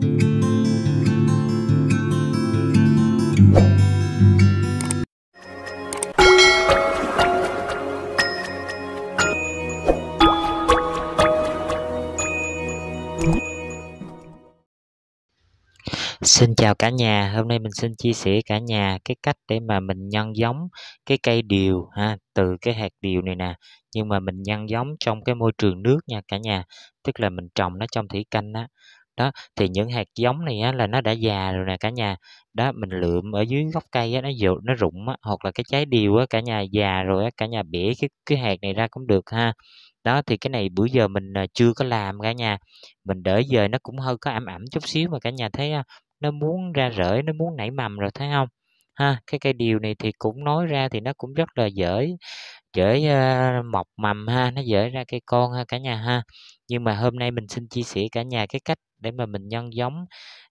Xin chào cả nhà, hôm nay mình xin chia sẻ cả nhà cái cách để mà mình nhân giống cái cây điều ha, từ cái hạt điều này nè, nhưng mà mình nhân giống trong cái môi trường nước nha cả nhà, tức là mình trồng nó trong thủy canh á đó thì những hạt giống này á, là nó đã già rồi nè cả nhà đó mình lượm ở dưới gốc cây á, nó dụ nó rụng á, hoặc là cái trái điều á, cả nhà già rồi á, cả nhà bẻ cái cái hạt này ra cũng được ha đó thì cái này bữa giờ mình à, chưa có làm cả nhà mình đợi giờ nó cũng hơi có ẩm ẩm chút xíu mà cả nhà thấy nó muốn ra rễ nó muốn nảy mầm rồi thấy không ha cái cây điều này thì cũng nói ra thì nó cũng rất là dễ dễ uh, mọc mầm ha nó dễ ra cây con ha cả nhà ha nhưng mà hôm nay mình xin chia sẻ cả nhà cái cách để mà mình nhân giống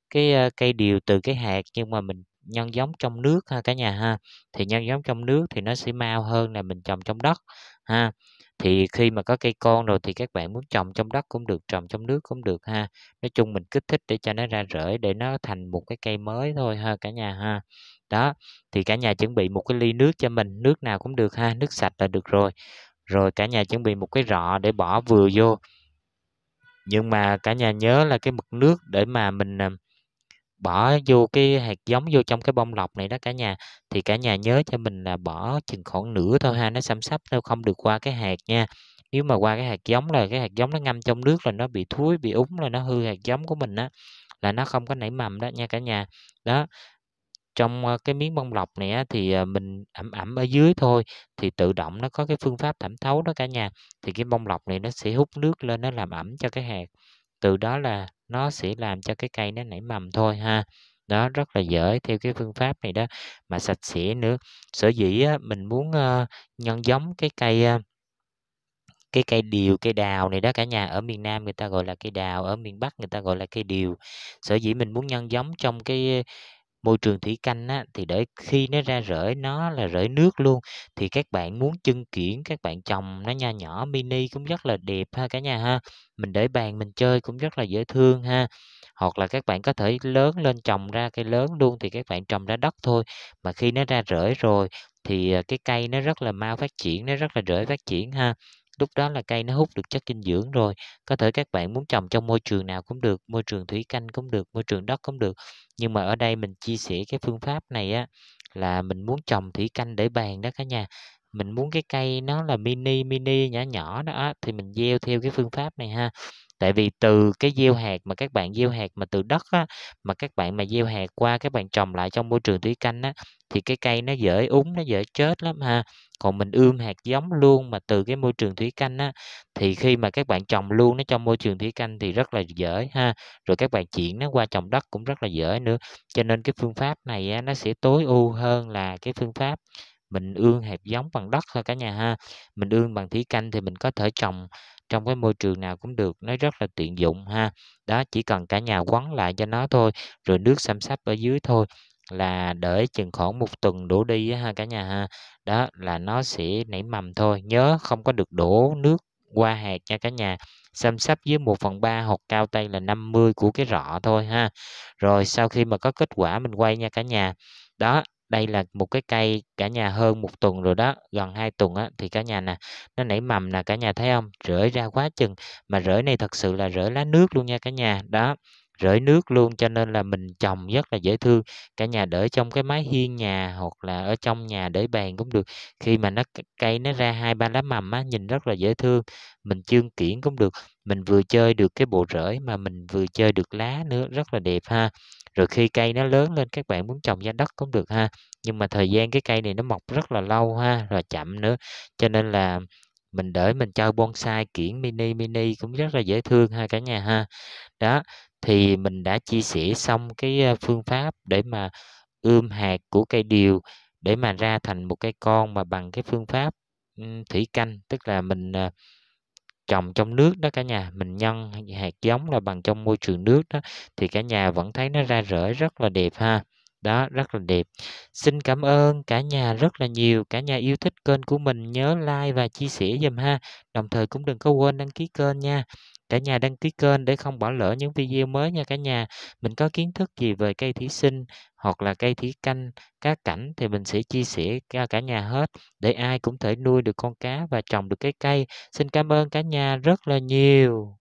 cái cây điều từ cái hạt nhưng mà mình nhân giống trong nước ha cả nhà ha thì nhân giống trong nước thì nó sẽ mau hơn là mình trồng trong đất ha thì khi mà có cây con rồi thì các bạn muốn trồng trong đất cũng được trồng trong nước cũng được ha nói chung mình kích thích để cho nó ra rễ để nó thành một cái cây mới thôi ha cả nhà ha đó thì cả nhà chuẩn bị một cái ly nước cho mình nước nào cũng được ha nước sạch là được rồi rồi cả nhà chuẩn bị một cái rọ để bỏ vừa vô nhưng mà cả nhà nhớ là cái mực nước để mà mình à, bỏ vô cái hạt giống vô trong cái bông lọc này đó cả nhà thì cả nhà nhớ cho mình là bỏ chừng khoảng nửa thôi ha nó xăm sắp thôi không được qua cái hạt nha nếu mà qua cái hạt giống là cái hạt giống nó ngâm trong nước là nó bị thúi bị úng là nó hư hạt giống của mình á là nó không có nảy mầm đó nha cả nhà đó trong cái miếng bông lọc này á, thì ờ, mình ẩm ẩm ở dưới thôi thì tự động nó có cái phương pháp thẩm thấu đó cả nhà thì cái bông lọc này nó sẽ hút nước lên nó làm ẩm cho cái hạt từ đó là nó sẽ làm cho cái cây nó nảy mầm thôi ha đó rất là dễ theo cái phương pháp này đó mà sạch sẽ nữa sở dĩ á, mình muốn uh, nhân giống cái cây uh, cái cây điều cây đào này đó cả nhà ở miền Nam người ta gọi là cây đào ở miền Bắc người ta gọi là cây điều sở dĩ mình muốn nhân giống trong cái môi trường thủy canh á, thì để khi nó ra rễ nó là rễ nước luôn thì các bạn muốn chân kiển các bạn trồng nó nho nhỏ mini cũng rất là đẹp ha cả nhà ha mình để bàn mình chơi cũng rất là dễ thương ha hoặc là các bạn có thể lớn lên trồng ra cây lớn luôn thì các bạn trồng ra đất thôi mà khi nó ra rễ rồi thì à, cái cây nó rất là mau phát triển nó rất là rễ phát triển ha lúc đó là cây nó hút được chất dinh dưỡng rồi có thể các bạn muốn trồng trong môi trường nào cũng được môi trường thủy canh cũng được môi trường đất cũng được nhưng mà ở đây mình chia sẻ cái phương pháp này á là mình muốn trồng thủy canh để bàn đó cả nhà mình muốn cái cây nó là mini mini nhỏ nhỏ đó thì mình gieo theo cái phương pháp này ha tại vì từ cái gieo hạt mà các bạn gieo hạt mà từ đất á, mà các bạn mà gieo hạt qua các bạn trồng lại trong môi trường tưới canh á, thì cái cây nó dễ úng nó dễ chết lắm ha còn mình ươm hạt giống luôn mà từ cái môi trường thủy canh á thì khi mà các bạn trồng luôn nó trong môi trường thủy canh thì rất là dễ ha rồi các bạn chuyển nó qua trồng đất cũng rất là dễ nữa cho nên cái phương pháp này á, nó sẽ tối ưu hơn là cái phương pháp mình ương hạt giống bằng đất thôi cả nhà ha mình ương bằng thủy canh thì mình có thể trồng trong cái môi trường nào cũng được nó rất là tiện dụng ha đó chỉ cần cả nhà quấn lại cho nó thôi rồi nước xăm sắp ở dưới thôi là để chừng khoảng một tuần đổ đi ha cả nhà ha đó là nó sẽ nảy mầm thôi nhớ không có được đổ nước qua hạt nha cả nhà xăm sắp dưới 1 phần 3 hoặc cao tay là 50 của cái rọ thôi ha rồi sau khi mà có kết quả mình quay nha cả nhà đó đây là một cái cây cả nhà hơn một tuần rồi đó gần hai tuần á thì cả nhà nè nó nảy mầm nè cả nhà thấy không rễ ra quá chừng mà rễ này thật sự là rễ lá nước luôn nha cả nhà đó rễ nước luôn cho nên là mình trồng rất là dễ thương cả nhà để trong cái mái hiên nhà hoặc là ở trong nhà để bàn cũng được khi mà nó cây nó ra hai ba lá mầm á nhìn rất là dễ thương mình chương kiển cũng được mình vừa chơi được cái bộ rễ mà mình vừa chơi được lá nữa rất là đẹp ha rồi khi cây nó lớn lên các bạn muốn trồng ra đất cũng được ha nhưng mà thời gian cái cây này nó mọc rất là lâu ha rồi chậm nữa cho nên là mình để mình chơi bonsai kiển mini mini cũng rất là dễ thương ha cả nhà ha đó thì mình đã chia sẻ xong cái ờ, phương pháp để mà ươm hạt của cây điều để mà ra thành một cây con mà bằng cái phương pháp thủy canh tức là mình ờ, trồng trong nước đó cả nhà mình nhân hạt giống là bằng trong môi trường nước đó thì cả nhà vẫn thấy nó ra rễ rất là đẹp ha đó rất là đẹp xin cảm ơn cả nhà rất là nhiều cả nhà yêu thích kênh của mình nhớ like và chia sẻ dùm ha đồng thời cũng đừng có quên đăng ký kênh nha cả nhà đăng ký kênh để không bỏ lỡ những video mới nha cả nhà mình có kiến thức gì về cây thủy sinh hoặc là cây thủy canh cá cảnh thì mình sẽ chia sẻ cho cả nhà hết để ai cũng thể nuôi được con cá và trồng được cái cây xin cảm ơn cả nhà rất là nhiều